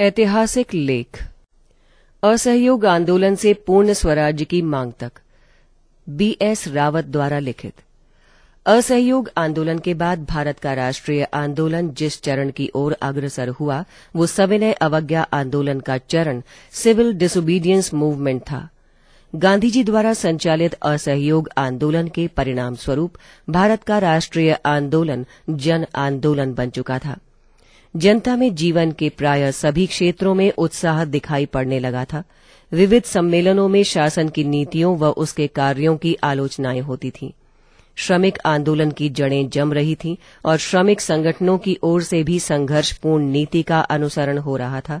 ऐतिहासिक लेख असहयोग आंदोलन से पूर्ण स्वराज्य की मांग तक बी एस रावत द्वारा लिखित असहयोग आंदोलन के बाद भारत का राष्ट्रीय आंदोलन जिस चरण की ओर अग्रसर हुआ वो सविनय अवज्ञा आंदोलन का चरण सिविल डिसोबीडियंस मूवमेंट था गांधी जी द्वारा संचालित असहयोग आंदोलन के परिणाम स्वरूप भारत का राष्ट्रीय आंदोलन जन आंदोलन बन चुका था जनता में जीवन के प्राय सभी क्षेत्रों में उत्साह दिखाई पड़ने लगा था विविध सम्मेलनों में शासन की नीतियों व उसके कार्यों की आलोचनाएं होती थीं श्रमिक आंदोलन की जड़ें जम रही थीं और श्रमिक संगठनों की ओर से भी संघर्षपूर्ण नीति का अनुसरण हो रहा था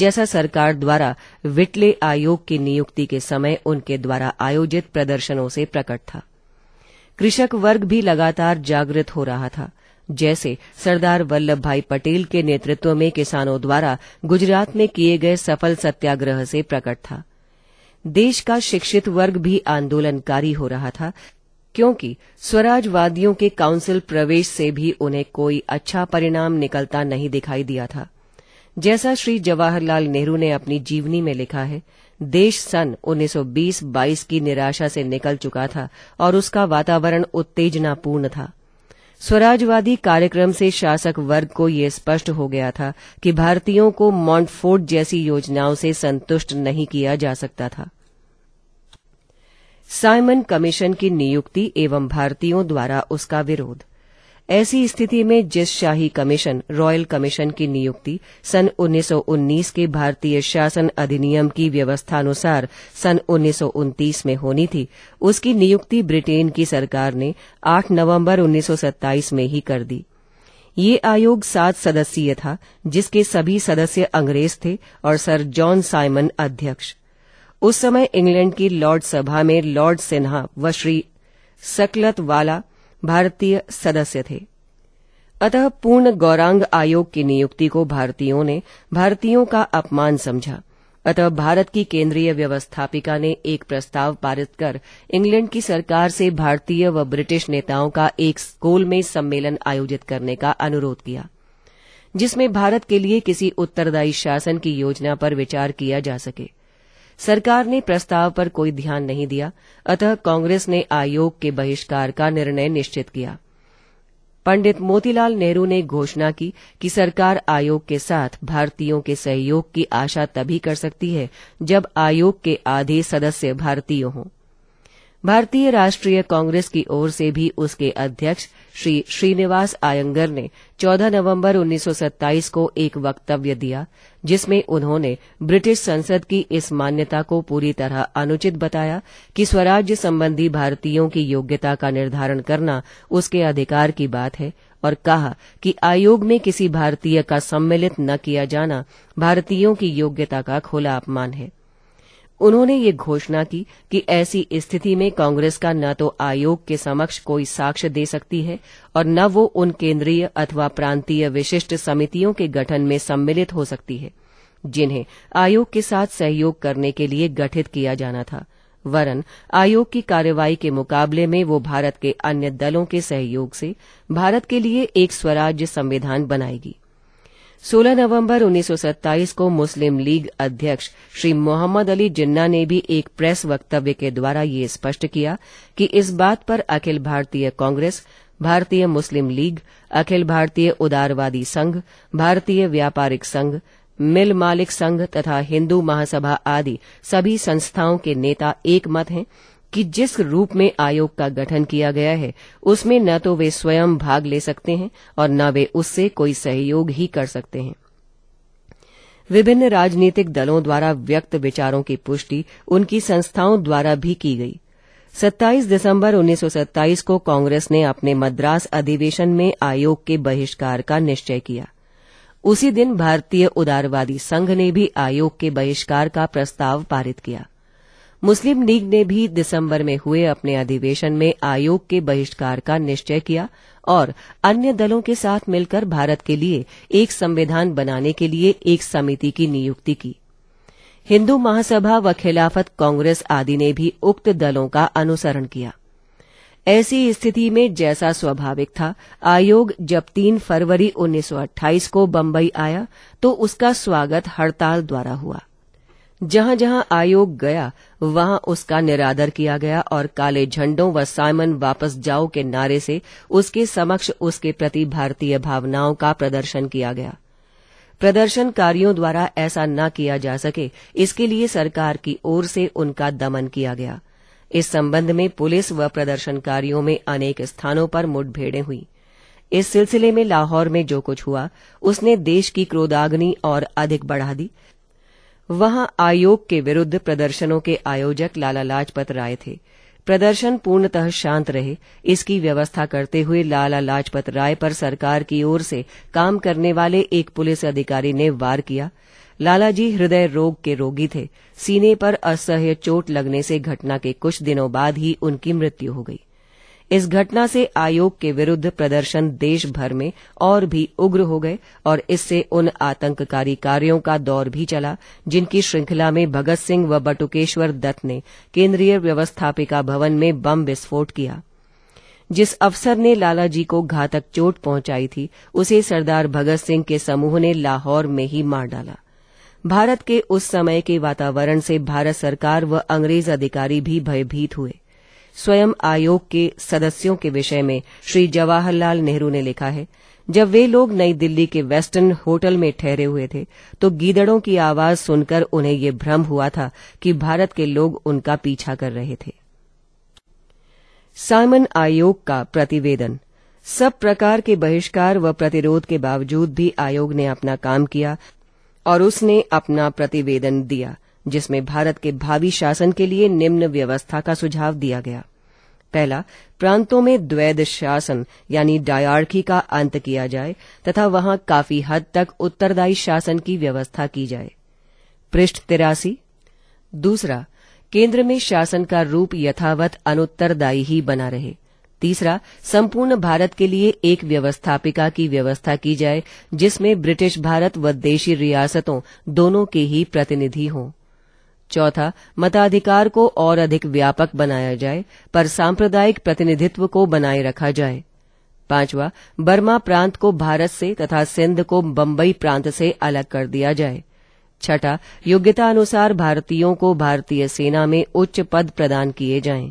जैसा सरकार द्वारा विटले आयोग की नियुक्ति के समय उनके द्वारा आयोजित प्रदर्शनों से प्रकट था कृषक वर्ग भी लगातार जागृत हो रहा था जैसे सरदार वल्लभ भाई पटेल के नेतृत्व में किसानों द्वारा गुजरात में किए गए सफल सत्याग्रह से प्रकट था देश का शिक्षित वर्ग भी आंदोलनकारी हो रहा था क्योंकि स्वराजवादियों के काउंसिल प्रवेश से भी उन्हें कोई अच्छा परिणाम निकलता नहीं दिखाई दिया था जैसा श्री जवाहरलाल नेहरू ने अपनी जीवनी में लिखा है देश सन 1920-22 की निराशा से निकल चुका था और उसका वातावरण उत्तेजनापूर्ण था स्वराजवादी कार्यक्रम से शासक वर्ग को यह स्पष्ट हो गया था कि भारतीयों को मॉन्टफोर्ट जैसी योजनाओं से संतुष्ट नहीं किया जा सकता था साइमन कमीशन की नियुक्ति एवं भारतीयों द्वारा उसका विरोध ऐसी स्थिति में जिस शाही कमीशन रॉयल कमीशन की नियुक्ति सन 1919 के भारतीय शासन अधिनियम की व्यवस्थानुसार सन उन्नीस में होनी थी उसकी नियुक्ति ब्रिटेन की सरकार ने 8 नवंबर 1927 में ही कर दी ये आयोग सात सदस्यीय था जिसके सभी सदस्य अंग्रेज थे और सर जॉन साइमन अध्यक्ष उस समय इंग्लैंड की लॉर्ड सभा में लॉर्ड सिन्हा व श्री सकलत वाला भारतीय सदस्य थे अतः पूर्ण गौरांग आयोग की नियुक्ति को भारतीयों ने भारतीयों का अपमान समझा अतः भारत की केंद्रीय व्यवस्थापिका ने एक प्रस्ताव पारित कर इंग्लैंड की सरकार से भारतीय व ब्रिटिश नेताओं का एक स्कूल में सम्मेलन आयोजित करने का अनुरोध किया जिसमें भारत के लिए किसी उत्तरदायी शासन की योजना पर विचार किया जा सके सरकार ने प्रस्ताव पर कोई ध्यान नहीं दिया अतः कांग्रेस ने आयोग के बहिष्कार का निर्णय निश्चित किया पंडित मोतीलाल नेहरू ने घोषणा की कि सरकार आयोग के साथ भारतीयों के सहयोग की आशा तभी कर सकती है जब आयोग के आधे सदस्य भारतीय हों भारतीय राष्ट्रीय कांग्रेस की ओर से भी उसके अध्यक्ष श्री श्रीनिवास आयंगर ने 14 नवंबर 1927 को एक वक्तव्य दिया जिसमें उन्होंने ब्रिटिश संसद की इस मान्यता को पूरी तरह अनुचित बताया कि स्वराज्य संबंधी भारतीयों की योग्यता का निर्धारण करना उसके अधिकार की बात है और कहा कि आयोग में किसी भारतीय का सम्मिलित न किया जाना भारतीयों की योग्यता का खुला अपमान है उन्होंने ये घोषणा की कि ऐसी स्थिति में कांग्रेस का न तो आयोग के समक्ष कोई साक्ष्य दे सकती है और न वो उन केंद्रीय अथवा प्रांतीय विशिष्ट समितियों के गठन में सम्मिलित हो सकती है जिन्हें आयोग के साथ सहयोग करने के लिए गठित किया जाना था वरन आयोग की कार्रवाई के मुकाबले में वो भारत के अन्य दलों के सहयोग से भारत के लिए एक स्वराज्य संविधान बनाएगी 16 नवंबर 1927 को मुस्लिम लीग अध्यक्ष श्री मोहम्मद अली जिन्ना ने भी एक प्रेस वक्तव्य के द्वारा ये स्पष्ट किया कि इस बात पर अखिल भारतीय कांग्रेस भारतीय मुस्लिम लीग अखिल भारतीय उदारवादी संघ भारतीय व्यापारिक संघ मिल मालिक संघ तथा हिंदू महासभा आदि सभी संस्थाओं के नेता एकमत हैं कि जिस रूप में आयोग का गठन किया गया है उसमें न तो वे स्वयं भाग ले सकते हैं और न वे उससे कोई सहयोग ही कर सकते हैं विभिन्न राजनीतिक दलों द्वारा व्यक्त विचारों की पुष्टि उनकी संस्थाओं द्वारा भी की गई 27 दिसंबर 1927 को कांग्रेस ने अपने मद्रास अधिवेशन में आयोग के बहिष्कार का निश्चय किया उसी दिन भारतीय उदारवादी संघ ने भी आयोग के बहिष्कार का प्रस्ताव पारित किया मुस्लिम लीग ने भी दिसंबर में हुए अपने अधिवेशन में आयोग के बहिष्कार का निश्चय किया और अन्य दलों के साथ मिलकर भारत के लिए एक संविधान बनाने के लिए एक समिति की नियुक्ति की हिंदू महासभा व खिलाफत कांग्रेस आदि ने भी उक्त दलों का अनुसरण किया ऐसी स्थिति में जैसा स्वाभाविक था आयोग जब 3 फरवरी 1928 को बम्बई आया तो उसका स्वागत हड़ताल द्वारा हुआ जहां जहां आयोग गया वहां उसका निरादर किया गया और काले झंडों व साइमन वापस जाओ के नारे से उसके समक्ष उसके प्रति भारतीय भावनाओं का प्रदर्शन किया गया प्रदर्शनकारियों द्वारा ऐसा न किया जा सके इसके लिए सरकार की ओर से उनका दमन किया गया इस संबंध में पुलिस व प्रदर्शनकारियों में अनेक स्थानों पर मुठभेड़ें हुई इस सिलसिले में लाहौर में जो कुछ हुआ उसने देश की क्रोधाग्नि और अधिक बढ़ा दी वहां आयोग के विरुद्ध प्रदर्शनों के आयोजक लाला लाजपत राय थे प्रदर्शन पूर्णतः शांत रहे इसकी व्यवस्था करते हुए लाला लाजपत राय पर सरकार की ओर से काम करने वाले एक पुलिस अधिकारी ने वार किया लालाजी हृदय रोग के रोगी थे सीने पर असह्य चोट लगने से घटना के कुछ दिनों बाद ही उनकी मृत्यु हो गई इस घटना से आयोग के विरुद्ध प्रदर्शन देश भर में और भी उग्र हो गए और इससे उन आतंककारी कार्यों का दौर भी चला जिनकी श्रृंखला में भगत सिंह व बटुकेश्वर दत्त ने केंद्रीय व्यवस्थापिका भवन में बम विस्फोट किया जिस अफसर ने लालाजी को घातक चोट पहुंचाई थी उसे सरदार भगत सिंह के समूह ने लाहौर में ही मार डाला भारत के उस समय के वातावरण से भारत सरकार व अंग्रेज अधिकारी भी भयभीत हुए स्वयं आयोग के सदस्यों के विषय में श्री जवाहरलाल नेहरू ने लिखा है जब वे लोग नई दिल्ली के वेस्टर्न होटल में ठहरे हुए थे तो गीदड़ों की आवाज सुनकर उन्हें यह भ्रम हुआ था कि भारत के लोग उनका पीछा कर रहे थे साइमन आयोग का प्रतिवेदन सब प्रकार के बहिष्कार व प्रतिरोध के बावजूद भी आयोग ने अपना काम किया और उसने अपना प्रतिवेदन दिया जिसमें भारत के भावी शासन के लिए निम्न व्यवस्था का सुझाव दिया गया पहला प्रांतों में द्वैध शासन यानी डायार्की का अंत किया जाए तथा वहां काफी हद तक उत्तरदायी शासन की व्यवस्था की जाए पृष्ठ तिरासी दूसरा केंद्र में शासन का रूप यथावत अनुत्तरदायी ही बना रहे तीसरा संपूर्ण भारत के लिए एक व्यवस्थापिका की व्यवस्था की जाए जिसमें ब्रिटिश भारत व देशी रियासतों दोनों के ही प्रतिनिधि हों चौथा मताधिकार को और अधिक व्यापक बनाया जाए पर सांप्रदायिक प्रतिनिधित्व को बनाए रखा जाए पांचवा बर्मा प्रांत को भारत से तथा सिंध को बम्बई प्रांत से अलग कर दिया जाए छठा योग्यता अनुसार भारतीयों को भारतीय सेना में उच्च पद प्रदान किए जाएं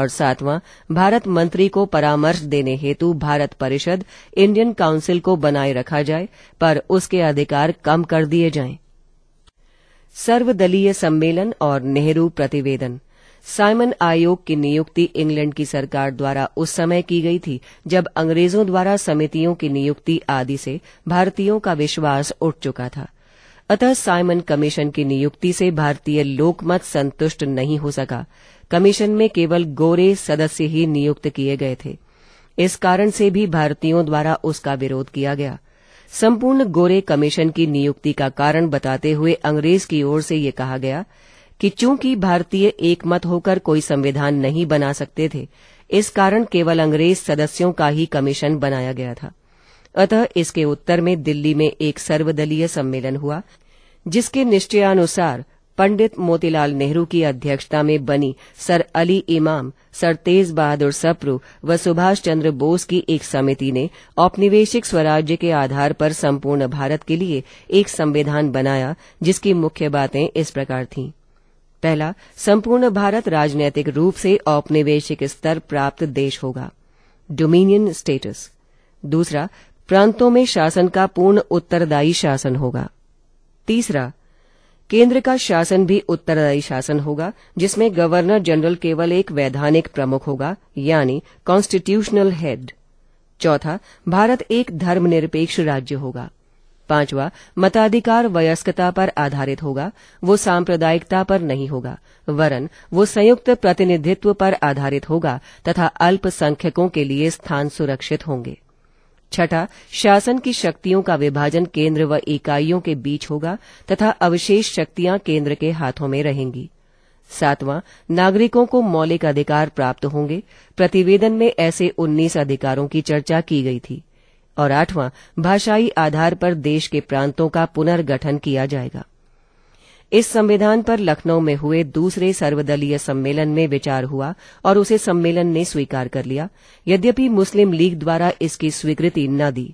और सातवां भारत मंत्री को परामर्श देने हेतु भारत परिषद इंडियन काउंसिल को बनाए रखा जाए पर उसके अधिकार कम कर दिए जाएं सर्वदलीय सम्मेलन और नेहरू प्रतिवेदन साइमन आयोग की नियुक्ति इंग्लैंड की सरकार द्वारा उस समय की गई थी जब अंग्रेजों द्वारा समितियों की नियुक्ति आदि से भारतीयों का विश्वास उठ चुका था अतः साइमन कमीशन की नियुक्ति से भारतीय लोकमत संतुष्ट नहीं हो सका कमीशन में केवल गोरे सदस्य ही नियुक्त किए गए थे इस कारण से भी भारतीयों द्वारा उसका विरोध किया गया संपूर्ण गोरे कमीशन की नियुक्ति का कारण बताते हुए अंग्रेज की ओर से ये कहा गया कि चूंकि भारतीय एकमत होकर कोई संविधान नहीं बना सकते थे इस कारण केवल अंग्रेज सदस्यों का ही कमीशन बनाया गया था अतः इसके उत्तर में दिल्ली में एक सर्वदलीय सम्मेलन हुआ जिसके निश्चयानुसार पंडित मोतीलाल नेहरू की अध्यक्षता में बनी सर अली इमाम सर तेज बहादुर सप्रू व सुभाष चंद्र बोस की एक समिति ने औपनिवेशिक स्वराज्य के आधार पर संपूर्ण भारत के लिए एक संविधान बनाया जिसकी मुख्य बातें इस प्रकार थीं पहला संपूर्ण भारत राजनैतिक रूप से औपनिवेशिक स्तर प्राप्त देश होगा डोमिनियन स्टेटस दूसरा प्रांतों में शासन का पूर्ण उत्तरदायी शासन होगा तीसरा केंद्र का शासन भी उत्तरदायी शासन होगा जिसमें गवर्नर जनरल केवल एक वैधानिक प्रमुख होगा यानी कॉन्स्टिट्यूशनल हेड चौथा भारत एक धर्मनिरपेक्ष राज्य होगा पांचवा मताधिकार वयस्कता पर आधारित होगा वो सांप्रदायिकता पर नहीं होगा वरन वो संयुक्त प्रतिनिधित्व पर आधारित होगा तथा अल्पसंख्यकों के लिए स्थान सुरक्षित होंगे छठा शासन की शक्तियों का विभाजन केंद्र व इकाइयों के बीच होगा तथा अवशेष शक्तियां केंद्र के हाथों में रहेंगी सातवां नागरिकों को मौलिक अधिकार प्राप्त होंगे प्रतिवेदन में ऐसे 19 अधिकारों की चर्चा की गई थी और आठवां भाषाई आधार पर देश के प्रांतों का पुनर्गठन किया जाएगा इस संविधान पर लखनऊ में हुए दूसरे सर्वदलीय सम्मेलन में विचार हुआ और उसे सम्मेलन ने स्वीकार कर लिया यद्यपि मुस्लिम लीग द्वारा इसकी स्वीकृति न दी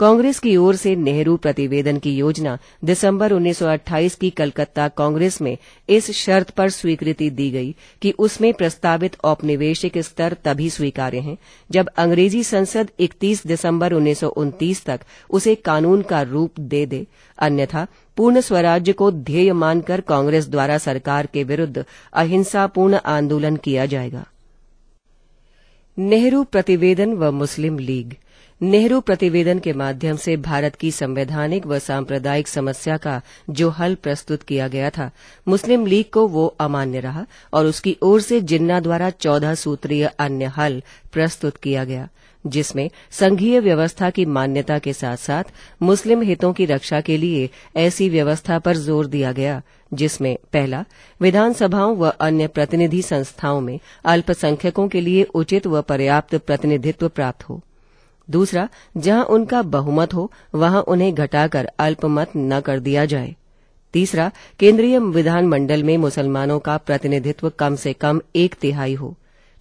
कांग्रेस की ओर से नेहरू प्रतिवेदन की योजना दिसंबर 1928 की कलकत्ता कांग्रेस में इस शर्त पर स्वीकृति दी गई कि उसमें प्रस्तावित औपनिवेशिक स्तर तभी स्वीकार्य हैं जब अंग्रेजी संसद 31 दिसंबर उन्नीस तक उसे कानून का रूप दे दे अन्यथा पूर्ण स्वराज्य को ध्येय मानकर कांग्रेस द्वारा सरकार के विरुद्ध अहिंसापूर्ण आंदोलन किया जाएगा नेहरू प्रतिवेदन व मुस्लिम लीग नेहरू प्रतिवेदन के माध्यम से भारत की संवैधानिक व सांप्रदायिक समस्या का जो हल प्रस्तुत किया गया था मुस्लिम लीग को वो अमान्य रहा और उसकी ओर से जिन्ना द्वारा चौदह सूत्रीय अन्य हल प्रस्तुत किया गया जिसमें संघीय व्यवस्था की मान्यता के साथ साथ मुस्लिम हितों की रक्षा के लिए ऐसी व्यवस्था पर जोर दिया गया जिसमें पहला विधानसभाओं व अन्य प्रतिनिधि संस्थाओं में अल्पसंख्यकों के लिए उचित व पर्याप्त प्रतिनिधित्व प्राप्त हो दूसरा जहां उनका बहुमत हो वहां उन्हें घटाकर अल्पमत न कर दिया जाए तीसरा केंद्रीय विधानमंडल में मुसलमानों का प्रतिनिधित्व कम से कम एक तिहाई हो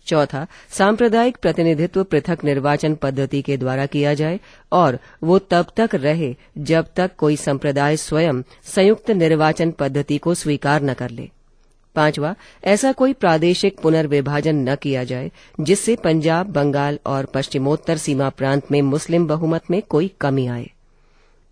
चौथा सांप्रदायिक प्रतिनिधित्व पृथक निर्वाचन पद्धति के द्वारा किया जाए और वो तब तक रहे जब तक कोई संप्रदाय स्वयं संयुक्त निर्वाचन पद्धति को स्वीकार न कर ले पांचवा ऐसा कोई प्रादेशिक पुनर्विभाजन न किया जाए जिससे पंजाब बंगाल और पश्चिमोत्तर सीमा प्रांत में मुस्लिम बहुमत में कोई कमी आए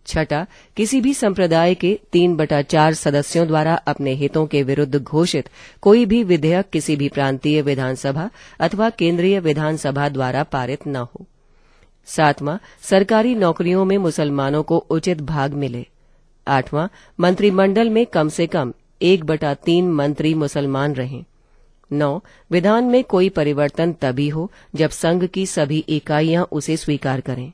छठा किसी भी संप्रदाय के तीन बटा चार सदस्यों द्वारा अपने हितों के विरुद्ध घोषित कोई भी विधेयक किसी भी प्रांतीय विधानसभा अथवा केंद्रीय विधानसभा द्वारा पारित न हो सातवां सरकारी नौकरियों में मुसलमानों को उचित भाग मिले आठवां मंत्रिमंडल में कम से कम एक बटा तीन मंत्री मुसलमान रहें नौ विधान में कोई परिवर्तन तभी हो जब संघ की सभी इकाइयां उसे स्वीकार करें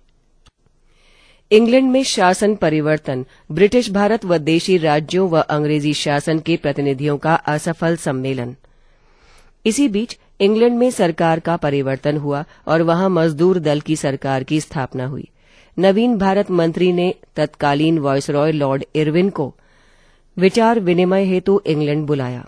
इंग्लैंड में शासन परिवर्तन ब्रिटिश भारत व देशी राज्यों व अंग्रेजी शासन के प्रतिनिधियों का असफल सम्मेलन इसी बीच इंग्लैंड में सरकार का परिवर्तन हुआ और वहां मजदूर दल की सरकार की स्थापना हुई नवीन भारत मंत्री ने तत्कालीन वॉयसरॉय लॉर्ड इरविन को विचार विनिमय हेतु इंग्लैंड बुलाया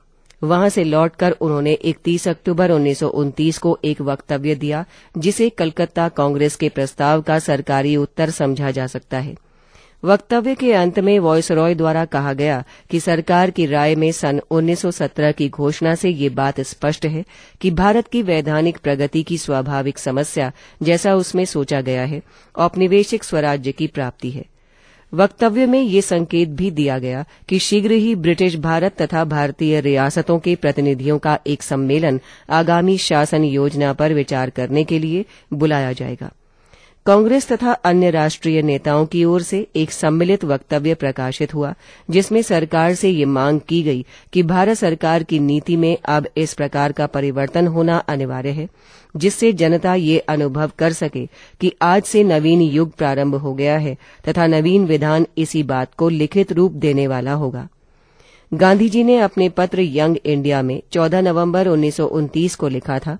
वहां से लौटकर उन्होंने 31 अक्टूबर उन्नीस को एक वक्तव्य दिया जिसे कलकत्ता कांग्रेस के प्रस्ताव का सरकारी उत्तर समझा जा सकता है वक्तव्य के अंत में वॉयस रॉय द्वारा कहा गया कि सरकार की राय में सन 1917 की घोषणा से ये बात स्पष्ट है कि भारत की वैधानिक प्रगति की स्वाभाविक समस्या जैसा उसमें सोचा गया है औपनिवेशिक स्वराज्य की प्राप्ति है वक्तव्य में ये संकेत भी दिया गया कि शीघ्र ही ब्रिटिश भारत तथा भारतीय रियासतों के प्रतिनिधियों का एक सम्मेलन आगामी शासन योजना पर विचार करने के लिए बुलाया जाएगा कांग्रेस तथा अन्य राष्ट्रीय नेताओं की ओर से एक सम्मिलित वक्तव्य प्रकाशित हुआ जिसमें सरकार से ये मांग की गई कि भारत सरकार की नीति में अब इस प्रकार का परिवर्तन होना अनिवार्य है जिससे जनता ये अनुभव कर सके कि आज से नवीन युग प्रारंभ हो गया है तथा नवीन विधान इसी बात को लिखित रूप देने वाला होगा गांधी जी ने अपने पत्र यंग इंडिया में 14 नवंबर उन्नीस को लिखा था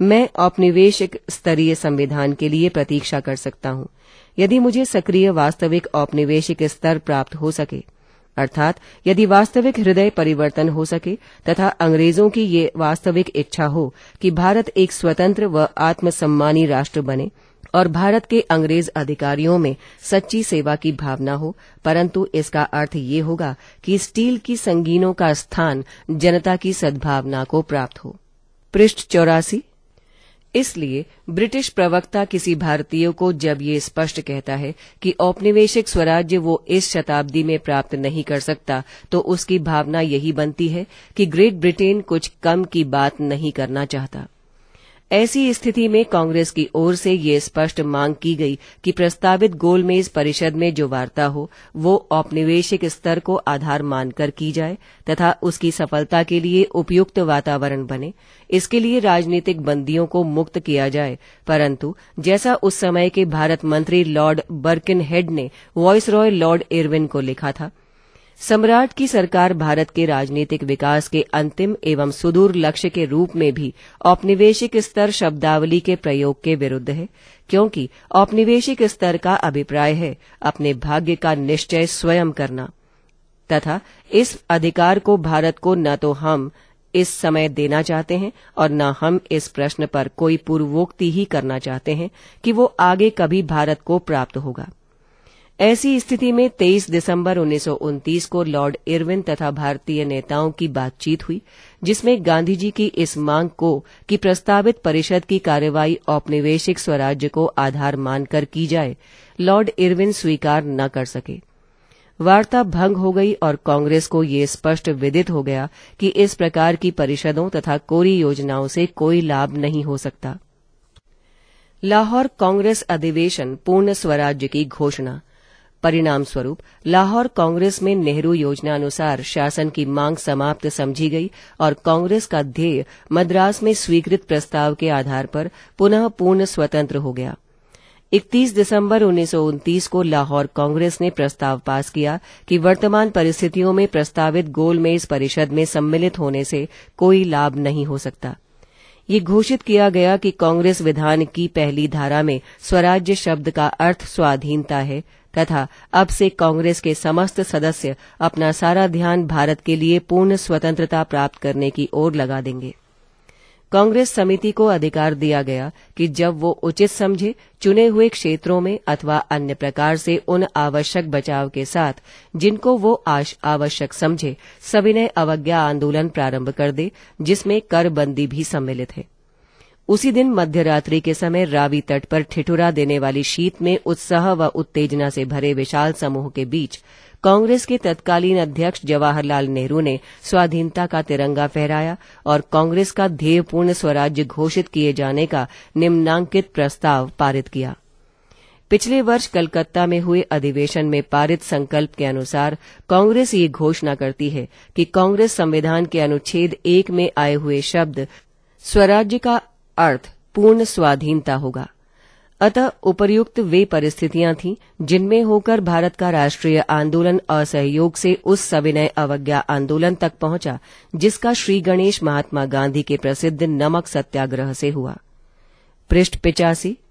मैं औपनिवेशिक स्तरीय संविधान के लिए प्रतीक्षा कर सकता हूं यदि मुझे सक्रिय वास्तविक औपनिवेशिक स्तर प्राप्त हो सके अर्थात यदि वास्तविक हृदय परिवर्तन हो सके तथा अंग्रेजों की ये वास्तविक इच्छा हो कि भारत एक स्वतंत्र व आत्मसम्मानी राष्ट्र बने और भारत के अंग्रेज अधिकारियों में सच्ची सेवा की भावना हो परंतु इसका अर्थ ये होगा कि स्टील की संगीनों का स्थान जनता की सद्भावना को प्राप्त हो पृष्ठ चौरासी इसलिए ब्रिटिश प्रवक्ता किसी भारतीय को जब ये स्पष्ट कहता है कि औपनिवेशिक स्वराज्य वो इस शताब्दी में प्राप्त नहीं कर सकता तो उसकी भावना यही बनती है कि ग्रेट ब्रिटेन कुछ कम की बात नहीं करना चाहता ऐसी स्थिति में कांग्रेस की ओर से ये स्पष्ट मांग की गई कि प्रस्तावित गोलमेज परिषद में जो वार्ता हो वो औपनिवेशिक स्तर को आधार मानकर की जाए तथा उसकी सफलता के लिए उपयुक्त वातावरण बने इसके लिए राजनीतिक बंदियों को मुक्त किया जाए परंतु जैसा उस समय के भारत मंत्री लॉर्ड बर्किन हेड ने वॉयस रॉय लॉर्ड इरविन को लिखा था सम्राट की सरकार भारत के राजनीतिक विकास के अंतिम एवं सुदूर लक्ष्य के रूप में भी औपनिवेशिक स्तर शब्दावली के प्रयोग के विरुद्ध है क्योंकि औपनिवेशिक स्तर का अभिप्राय है अपने भाग्य का निश्चय स्वयं करना तथा इस अधिकार को भारत को न तो हम इस समय देना चाहते हैं और न हम इस प्रश्न पर कोई पूर्वोक्ति ही करना चाहते हैं कि वो आगे कभी भारत को प्राप्त होगा ऐसी स्थिति में 23 दिसंबर 1929 को लॉर्ड इरविन तथा भारतीय नेताओं की बातचीत हुई जिसमें गांधी जी की इस मांग को कि प्रस्तावित परिषद की कार्यवाही औपनिवेशिक स्वराज्य को आधार मानकर की जाए लॉर्ड इरविन स्वीकार न कर सके वार्ता भंग हो गई और कांग्रेस को यह स्पष्ट विदित हो गया कि इस प्रकार की परिषदों तथा कोरी योजनाओं से कोई लाभ नहीं हो सकता लाहौर कांग्रेस अधिवेशन पूर्ण स्वराज्य की घोषणा परिणाम स्वरूप लाहौर कांग्रेस में नेहरू योजना अनुसार शासन की मांग समाप्त समझी गई और कांग्रेस का ध्येय मद्रास में स्वीकृत प्रस्ताव के आधार पर पुनः पूर्ण स्वतंत्र हो गया 31 दिसंबर उन्नीस को लाहौर कांग्रेस ने प्रस्ताव पास किया कि वर्तमान परिस्थितियों में प्रस्तावित गोलमेज परिषद में सम्मिलित होने से कोई लाभ नहीं हो सकता ये घोषित किया गया कि कांग्रेस विधान की पहली धारा में स्वराज्य शब्द का अर्थ स्वाधीनता है तथा अब से कांग्रेस के समस्त सदस्य अपना सारा ध्यान भारत के लिए पूर्ण स्वतंत्रता प्राप्त करने की ओर लगा देंगे कांग्रेस समिति को अधिकार दिया गया कि जब वो उचित समझे चुने हुए क्षेत्रों में अथवा अन्य प्रकार से उन आवश्यक बचाव के साथ जिनको वो आश आवश्यक समझे सविनय अवज्ञा आंदोलन प्रारंभ कर दे जिसमें करबंदी भी सम्मिलित है उसी दिन मध्यरात्रि के समय रावी तट पर ठिठुरा देने वाली शीत में उत्साह व उत्तेजना से भरे विशाल समूह के बीच कांग्रेस के तत्कालीन अध्यक्ष जवाहरलाल नेहरू ने स्वाधीनता का तिरंगा फहराया और कांग्रेस का ध्येयपूर्ण स्वराज्य घोषित किए जाने का निम्नांकित प्रस्ताव पारित किया पिछले वर्ष कलकत्ता में हुए अधिवेशन में पारित संकल्प के अनुसार कांग्रेस ये घोषणा करती है कि कांग्रेस संविधान के अनुच्छेद एक में आए हुए शब्द स्वराज्य का अर्थ पूर्ण स्वाधीनता होगा अतः उपर्युक्त वे परिस्थितियां थीं जिनमें होकर भारत का राष्ट्रीय आंदोलन असहयोग से उस सविनय अवज्ञा आंदोलन तक पहुंचा जिसका श्री गणेश महात्मा गांधी के प्रसिद्ध नमक सत्याग्रह से हुआ पृष्ठ पिचासी